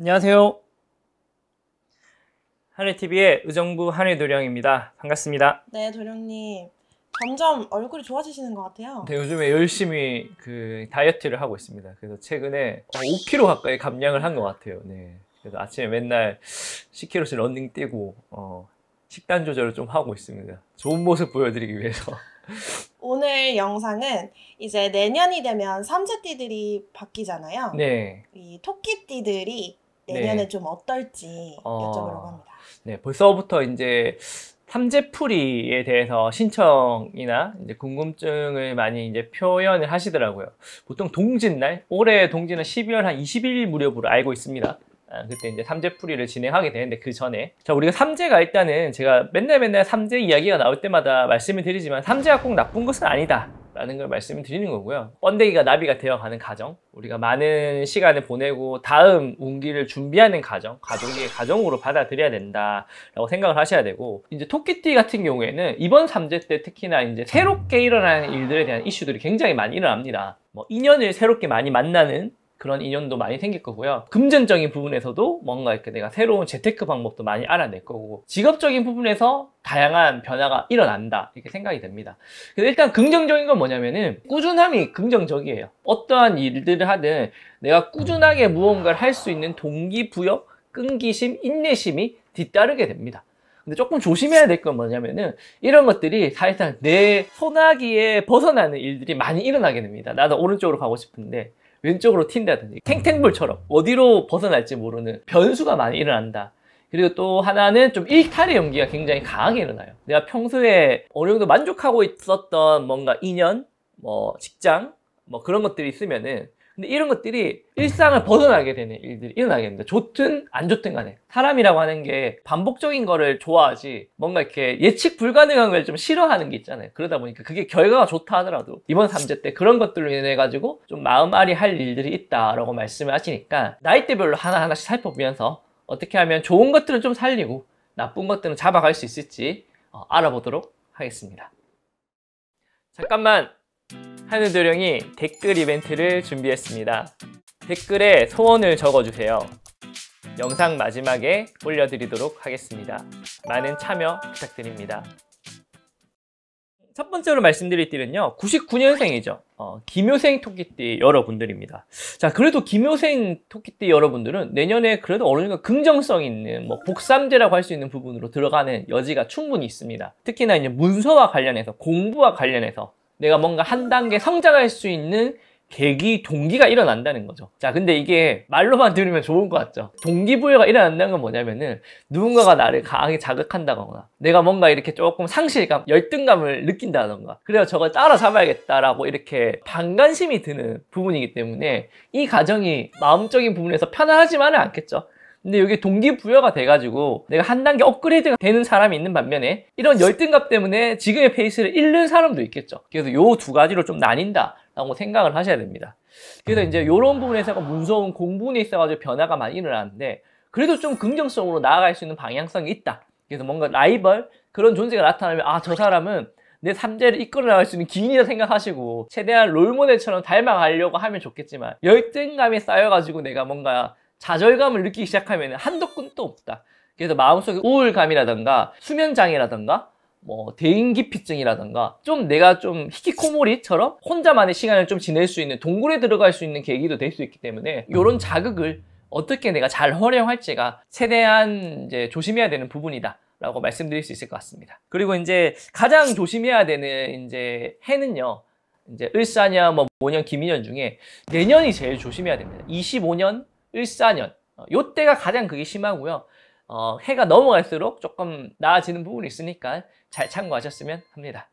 안녕하세요. 한해TV의 의정부 한해도령입니다. 반갑습니다. 네, 도령님. 점점 얼굴이 좋아지시는 것 같아요. 네, 요즘에 열심히 그 다이어트를 하고 있습니다. 그래서 최근에 5kg 어, 가까이 감량을 한 것 같아요. 네. 그래서 아침에 맨날 10kg씩 런닝 뛰고 어, 식단 조절을 좀 하고 있습니다. 좋은 모습 보여드리기 위해서. 오늘 영상은 이제 내년이 되면 삼재띠들이 바뀌잖아요. 네. 이 토끼띠들이 네. 내년에 네. 좀 어떨지 어. 여쭤보려고 합니다. 네, 벌써부터 이제 삼재풀이에 대해서 신청이나 이제 궁금증을 많이 이제 표현을 하시더라고요. 보통 동짓날, 올해 동지는 12월 한 21일 무렵으로 알고 있습니다. 아, 그때 이제 삼재풀이를 진행하게 되는데 그 전에 자 우리가 삼재가 일단은 제가 맨날 맨날 삼재 이야기가 나올 때마다 말씀을 드리지만 삼재가 꼭 나쁜 것은 아니다 라는 걸 말씀을 드리는 거고요. 번데기가 나비가 되어가는 가정, 우리가 많은 시간을 보내고 다음 운기를 준비하는 가정, 가족의 가정으로 받아들여야 된다라고 생각을 하셔야 되고 이제 토끼띠 같은 경우에는 이번 3제 때 특히나 이제 새롭게 일어나는 일들에 대한 이슈들이 굉장히 많이 일어납니다. 뭐 인연을 새롭게 많이 만나는 그런 인연도 많이 생길 거고요. 금전적인 부분에서도 뭔가 이렇게 내가 새로운 재테크 방법도 많이 알아낼 거고 직업적인 부분에서 다양한 변화가 일어난다 이렇게 생각이 됩니다. 그래서 일단 긍정적인 건 뭐냐면은 꾸준함이 긍정적이에요. 어떠한 일들을 하든 내가 꾸준하게 무언가를 할 수 있는 동기부여, 끈기심, 인내심이 뒤따르게 됩니다. 근데 조금 조심해야 될 건 뭐냐면은 이런 것들이 사실상 내손아귀에 벗어나는 일들이 많이 일어나게 됩니다. 나도 오른쪽으로 가고 싶은데 왼쪽으로 튄다든지 탱탱볼처럼 어디로 벗어날지 모르는 변수가 많이 일어난다. 그리고 또 하나는 좀 일탈의 연기가 굉장히 강하게 일어나요. 내가 평소에 어느 정도 만족하고 있었던 뭔가 인연, 뭐 직장, 뭐 그런 것들이 있으면은 근데 이런 것들이 일상을 벗어나게 되는 일들이 일어나게 됩니다. 좋든 안 좋든 간에. 사람이라고 하는 게 반복적인 거를 좋아하지 뭔가 이렇게 예측 불가능한 걸 좀 싫어하는 게 있잖아요. 그러다 보니까 그게 결과가 좋다 하더라도 이번 삼재 때 그런 것들로 인해 가지고 좀 마음앓이 할 일들이 있다라고 말씀을 하시니까 나이대별로 하나하나씩 살펴보면서 어떻게 하면 좋은 것들은 좀 살리고 나쁜 것들은 잡아갈 수 있을지 어, 알아보도록 하겠습니다. 잠깐만 하늘도령이 댓글 이벤트를 준비했습니다. 댓글에 소원을 적어주세요. 영상 마지막에 올려드리도록 하겠습니다. 많은 참여 부탁드립니다. 첫 번째로 말씀드릴 띠는요 99년생이죠 어, 김효생 토끼띠 여러분들입니다 자 그래도 김효생 토끼띠 여러분들은 내년에 그래도 어느 정도 긍정성 있는 뭐복삼제라고할 수 있는 부분으로 들어가는 여지가 충분히 있습니다 특히나 이제 문서와 관련해서 공부와 관련해서 내가 뭔가 한 단계 성장할 수 있는 계기, 동기가 일어난다는 거죠. 자, 근데 이게 말로만 들으면 좋은 것 같죠. 동기부여가 일어난다는 건 뭐냐면은 누군가가 나를 강하게 자극한다거나 내가 뭔가 이렇게 조금 상실감, 열등감을 느낀다던가 그래서 저걸 따라잡아야겠다라고 이렇게 반관심이 드는 부분이기 때문에 이 과정이 마음적인 부분에서 편안하지만은 않겠죠. 근데 이게 동기부여가 돼가지고 내가 한 단계 업그레이드가 되는 사람이 있는 반면에 이런 열등감 때문에 지금의 페이스를 잃는 사람도 있겠죠. 그래서 요 두 가지로 좀 나뉜다라고 생각을 하셔야 됩니다. 그래서 이제 요런 부분에서 문서운 공분에 있어가지고 변화가 많이 일어났는데 그래도 좀 긍정적으로 나아갈 수 있는 방향성이 있다. 그래서 뭔가 라이벌 그런 존재가 나타나면 아 저 사람은 내 삼재를 이끌어 나갈 수 있는 기인이라 생각하시고 최대한 롤모델처럼 닮아가려고 하면 좋겠지만 열등감이 쌓여가지고 내가 뭔가 좌절감을 느끼기 시작하면 한도 끝도 없다. 그래서 마음속에 우울감이라든가 수면장애라든가 뭐 대인기피증이라든가 좀 내가 좀 히키코모리처럼 혼자만의 시간을 좀 지낼 수 있는 동굴에 들어갈 수 있는 계기도 될 수 있기 때문에 이런 음. 자극을 어떻게 내가 잘 활용할지가 최대한 이제 조심해야 되는 부분이다. 라고 말씀드릴 수 있을 것 같습니다. 그리고 이제 가장 조심해야 되는 이제 해는요. 이제 을사냐 뭐5년 김인년 중에 내년이 제일 조심해야 됩니다. 25년 14년 어, 요때가 가장 그게 심하고요. 어, 해가 넘어갈수록 조금 나아지는 부분이 있으니까 잘 참고하셨으면 합니다.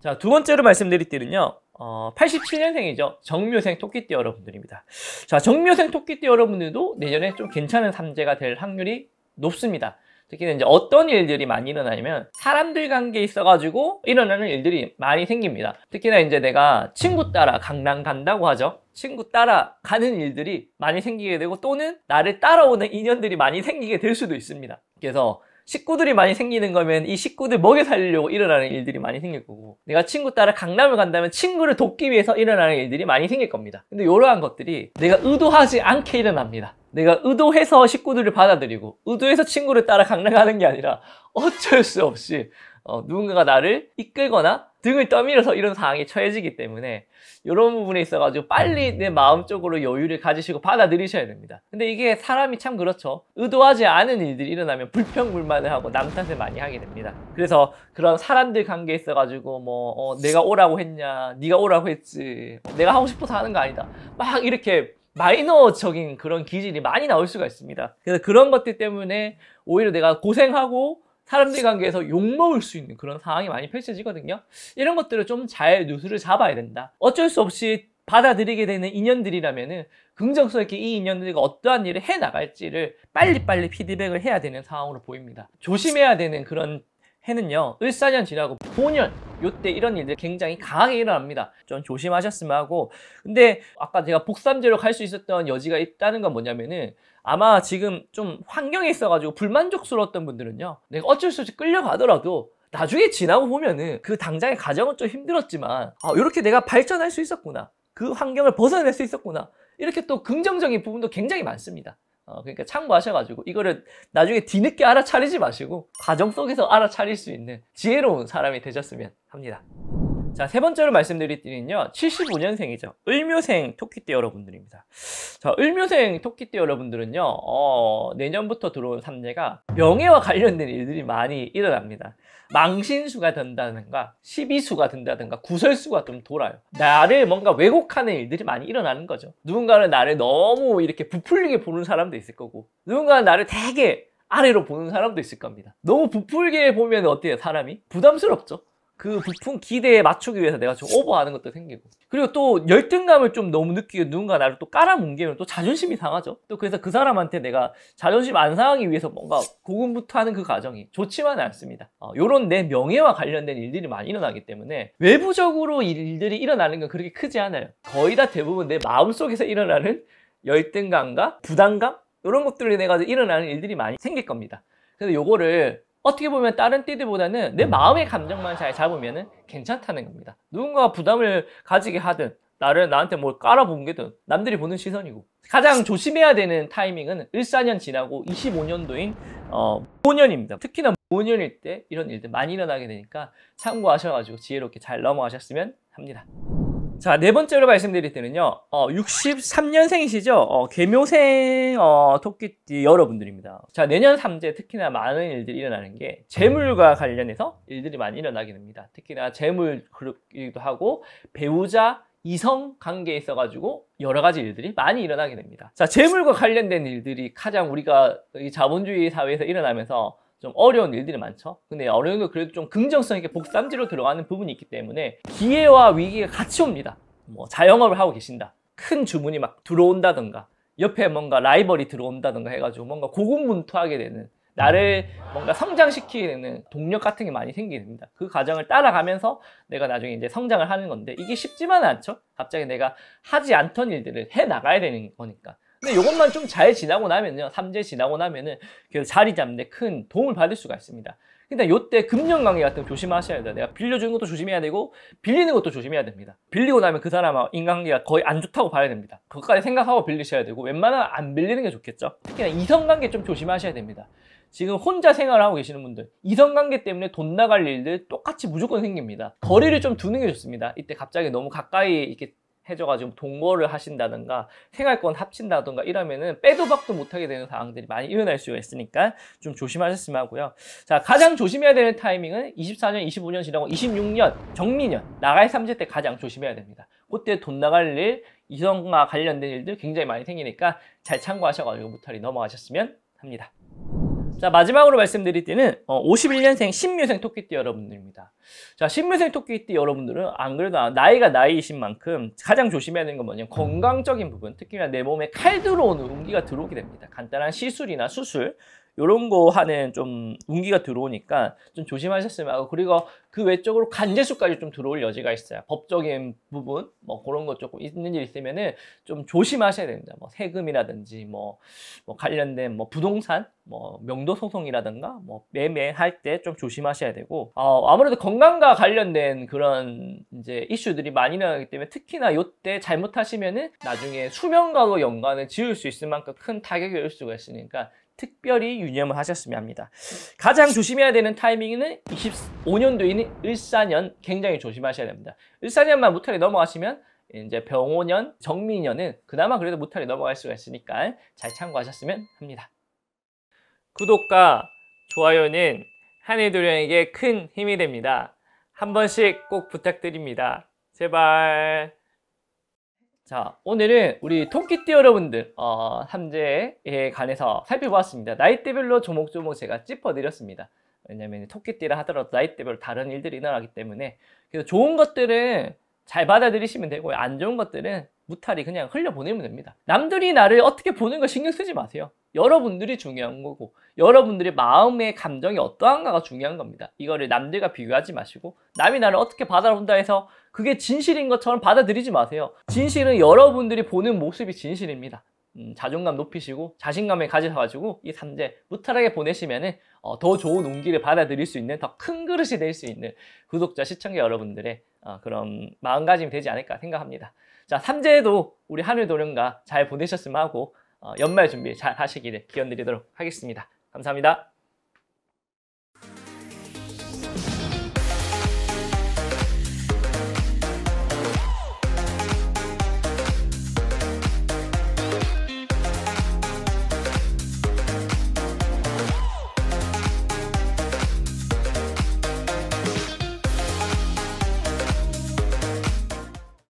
자, 두 번째로 말씀드릴 때는요 어, 87년생이죠. 정묘생 토끼띠 여러분들입니다. 자, 정묘생 토끼띠 여러분들도 내년에 좀 괜찮은 삼재가 될 확률이 높습니다. 특히는 이제 어떤 일들이 많이 일어나냐면 사람들 관계에 있어가지고 일어나는 일들이 많이 생깁니다. 특히나 이제 내가 친구 따라 강남 간다고 하죠. 친구 따라 가는 일들이 많이 생기게 되고 또는 나를 따라오는 인연들이 많이 생기게 될 수도 있습니다. 그래서 식구들이 많이 생기는 거면 이 식구들 먹여 살려고 일어나는 일들이 많이 생길 거고 내가 친구 따라 강남을 간다면 친구를 돕기 위해서 일어나는 일들이 많이 생길 겁니다. 근데 이러한 것들이 내가 의도하지 않게 일어납니다. 내가 의도해서 식구들을 받아들이고 의도해서 친구를 따라 강릉하는 게 아니라 어쩔 수 없이 어, 누군가가 나를 이끌거나 등을 떠밀어서 이런 상황에 처해지기 때문에 이런 부분에 있어가지고 빨리 음. 내 마음 쪽으로 여유를 가지시고 받아들이셔야 됩니다. 근데 이게 사람이 참 그렇죠. 의도하지 않은 일들이 일어나면 불평불만을 하고 남 탓을 많이 하게 됩니다. 그래서 그런 사람들 관계에 있어가지고 뭐 어, 내가 오라고 했냐, 네가 오라고 했지, 어, 내가 하고 싶어서 하는 거 아니다. 막 이렇게 마이너적인 그런 기질이 많이 나올 수가 있습니다. 그래서 그런 것들 때문에 오히려 내가 고생하고 사람들 관계에서 욕먹을 수 있는 그런 상황이 많이 펼쳐지거든요. 이런 것들을 좀 잘 누수를 잡아야 된다. 어쩔 수 없이 받아들이게 되는 인연들이라면은 긍정성 있게 이 인연들이 어떠한 일을 해 나갈지를 빨리빨리 피드백을 해야 되는 상황으로 보입니다. 조심해야 되는 그런 해는요. 을사년 지나고 본년 요때 이런 일들이 굉장히 강하게 일어납니다. 좀 조심하셨으면 하고 근데 아까 제가 복삼제로 갈 수 있었던 여지가 있다는 건 뭐냐면은 아마 지금 좀 환경에 있어가지고 불만족스러웠던 분들은요 내가 어쩔 수 없이 끌려가더라도 나중에 지나고 보면은 그 당장의 가정은 좀 힘들었지만 아 이렇게 내가 발전할 수 있었구나 그 환경을 벗어낼 수 있었구나 이렇게 또 긍정적인 부분도 굉장히 많습니다 어, 그러니까 참고하셔가지고 이거를 나중에 뒤늦게 알아차리지 마시고 과정 속에서 알아차릴 수 있는 지혜로운 사람이 되셨으면 합니다. 자, 세 번째로 말씀드릴 때는요 75년생이죠. 을묘생 토끼띠 여러분들입니다. 자, 을묘생 토끼띠 여러분들은요. 어, 내년부터 들어온 삼재가 명예와 관련된 일들이 많이 일어납니다. 망신수가 된다든가 시비수가 된다든가 구설수가 좀 돌아요. 나를 뭔가 왜곡하는 일들이 많이 일어나는 거죠. 누군가는 나를 너무 이렇게 부풀리게 보는 사람도 있을 거고 누군가는 나를 되게 아래로 보는 사람도 있을 겁니다. 너무 부풀게 보면 어때요, 사람이? 부담스럽죠? 그 부품 기대에 맞추기 위해서 내가 좀 오버하는 것도 생기고 그리고 또 열등감을 좀 너무 느끼게 누군가 나를 또 깔아뭉개면 또 자존심이 상하죠 또 그래서 그 사람한테 내가 자존심 안 상하기 위해서 뭔가 고군분투하는 그 과정이 좋지만은 않습니다 이런 어, 내 명예와 관련된 일들이 많이 일어나기 때문에 외부적으로 일들이 일어나는 건 그렇게 크지 않아요 거의 다 대부분 내 마음속에서 일어나는 열등감과 부담감 이런 것들로 내가 일어나는 일들이 많이 생길 겁니다 그래서 요거를 어떻게 보면 다른 띠들보다는 내 음. 마음의 감정만 잘 잡으면 괜찮다는 겁니다. 누군가 부담을 가지게 하든 나를 나한테 뭘 깔아본게든 남들이 보는 시선이고 가장 조심해야 되는 타이밍은 14년 지나고 25년도인 어, 5년입니다. 특히나 5년일 때 이런 일들 많이 일어나게 되니까 참고하셔가지고 지혜롭게 잘 넘어가셨으면 합니다. 자, 네 번째로 말씀드릴 때는요, 어, 63년생이시죠? 어, 개묘생, 어, 토끼띠 여러분들입니다. 자, 내년 삼재 특히나 많은 일들이 일어나는 게 재물과 음. 관련해서 일들이 많이 일어나게 됩니다. 특히나 재물 그룹이기도 하고, 배우자, 이성 관계에 있어가지고 여러 가지 일들이 많이 일어나게 됩니다. 자, 재물과 관련된 일들이 가장 우리가 이 자본주의 사회에서 일어나면서 좀 어려운 일들이 많죠. 근데 어려운 걸 그래도 좀 긍정성 있게 복삼지로 들어가는 부분이 있기 때문에 기회와 위기가 같이 옵니다. 뭐 자영업을 하고 계신다. 큰 주문이 막 들어온다던가 옆에 뭔가 라이벌이 들어온다던가 해가지고 뭔가 고군분투하게 되는 나를 뭔가 성장시키는 동력 같은 게 많이 생기게 됩니다. 그 과정을 따라가면서 내가 나중에 이제 성장을 하는 건데 이게 쉽지만은 않죠. 갑자기 내가 하지 않던 일들을 해 나가야 되는 거니까. 근데 이것만 좀 잘 지나고 나면요. 삼재 지나고 나면은 그 자리 잡는데 큰 도움을 받을 수가 있습니다. 근데 그러니까 요때 금년 관계 같은 거 조심하셔야 돼요. 내가 빌려주는 것도 조심해야 되고 빌리는 것도 조심해야 됩니다. 빌리고 나면 그사람하 인간관계가 거의 안 좋다고 봐야 됩니다. 그것까지 생각하고 빌리셔야 되고 웬만하면 안 빌리는 게 좋겠죠. 특히나 이성관계 좀 조심하셔야 됩니다. 지금 혼자 생활하고 계시는 분들 이성관계 때문에 돈 나갈 일들 똑같이 무조건 생깁니다 거리를 좀 두는 게 좋습니다 이때 갑자기 너무 가까이 이렇게 해줘가지고 동거를 하신다든가 생활권 합친다든가 이러면은 빼도 박도 못하게 되는 상황들이 많이 일어날 수가 있으니까 좀 조심하셨으면 하고요. 자 가장 조심해야 되는 타이밍은 24년, 25년 지나고 26년 정리년 나갈 삼재 때 가장 조심해야 됩니다. 그때 돈 나갈 일, 이성과 관련된 일들 굉장히 많이 생기니까 잘 참고하셔가지고 무탈이 넘어가셨으면 합니다. 자 마지막으로 말씀드릴 때는 어, 51년생 신묘생 토끼띠 여러분들입니다. 자 신묘생 토끼띠 여러분들은 안 그래도 나이가 나이이신 만큼 가장 조심해야 되는 건 뭐냐면 건강적인 부분 특히나 내 몸에 칼 들어오는 운기가 들어오게 됩니다. 간단한 시술이나 수술 요런거 하는 좀 운기가 들어오니까 좀 조심하셨으면 하고 그리고 그 외적으로 간재수까지 좀 들어올 여지가 있어요. 법적인 부분 뭐 그런 것 조금 있는 일 있으면은 좀 조심하셔야 됩니다. 뭐 세금이라든지 뭐, 뭐 관련된 뭐 부동산 뭐 명도 소송이라든가 뭐 매매할 때 좀 조심하셔야 되고 어, 아무래도 건강과 관련된 그런 이제 이슈들이 많이 나기 때문에 특히나 요때 잘못하시면은 나중에 수명과도 연관을 지을 수 있을 만큼 큰 타격이 올 수가 있으니까 특별히 유념을 하셨으면 합니다. 가장 조심해야 되는 타이밍은 25년도인 을사년 굉장히 조심하셔야 됩니다. 을사년만 무탈이 넘어가시면 이제 병호년, 정미년은 그나마 그래도 무탈이 넘어갈 수가 있으니까 잘 참고하셨으면 합니다. 구독과 좋아요는 한해도령에게 큰 힘이 됩니다. 한 번씩 꼭 부탁드립니다. 제발. 자, 오늘은 우리 토끼띠 여러분들 어, 삼재에 예, 관해서 살펴보았습니다. 나이대별로 조목조목 제가 짚어드렸습니다. 왜냐면 토끼띠라 하더라도 나이대별로 다른 일들이 일어나기 때문에 그래서 좋은 것들은 잘 받아들이시면 되고 안 좋은 것들은 무탈이 그냥 흘려보내면 됩니다. 남들이 나를 어떻게 보는 거 신경 쓰지 마세요. 여러분들이 중요한 거고 여러분들의 마음의 감정이 어떠한가가 중요한 겁니다. 이거를 남들과 비교하지 마시고 남이 나를 어떻게 받아본다 해서 그게 진실인 것처럼 받아들이지 마세요. 진실은 여러분들이 보는 모습이 진실입니다. 음, 자존감 높이시고 자신감을 가져가지고 이3재 무탈하게 보내시면 어, 더 좋은 온기를 받아들일 수 있는 더 큰 그릇이 될 수 있는 구독자, 시청자 여러분들의 어, 그런 마음가짐이 되지 않을까 생각합니다. 자, 3제도 우리 하늘 도련가잘 보내셨으면 하고 어, 연말 준비 잘 하시기를 기원드리도록 하겠습니다. 감사합니다.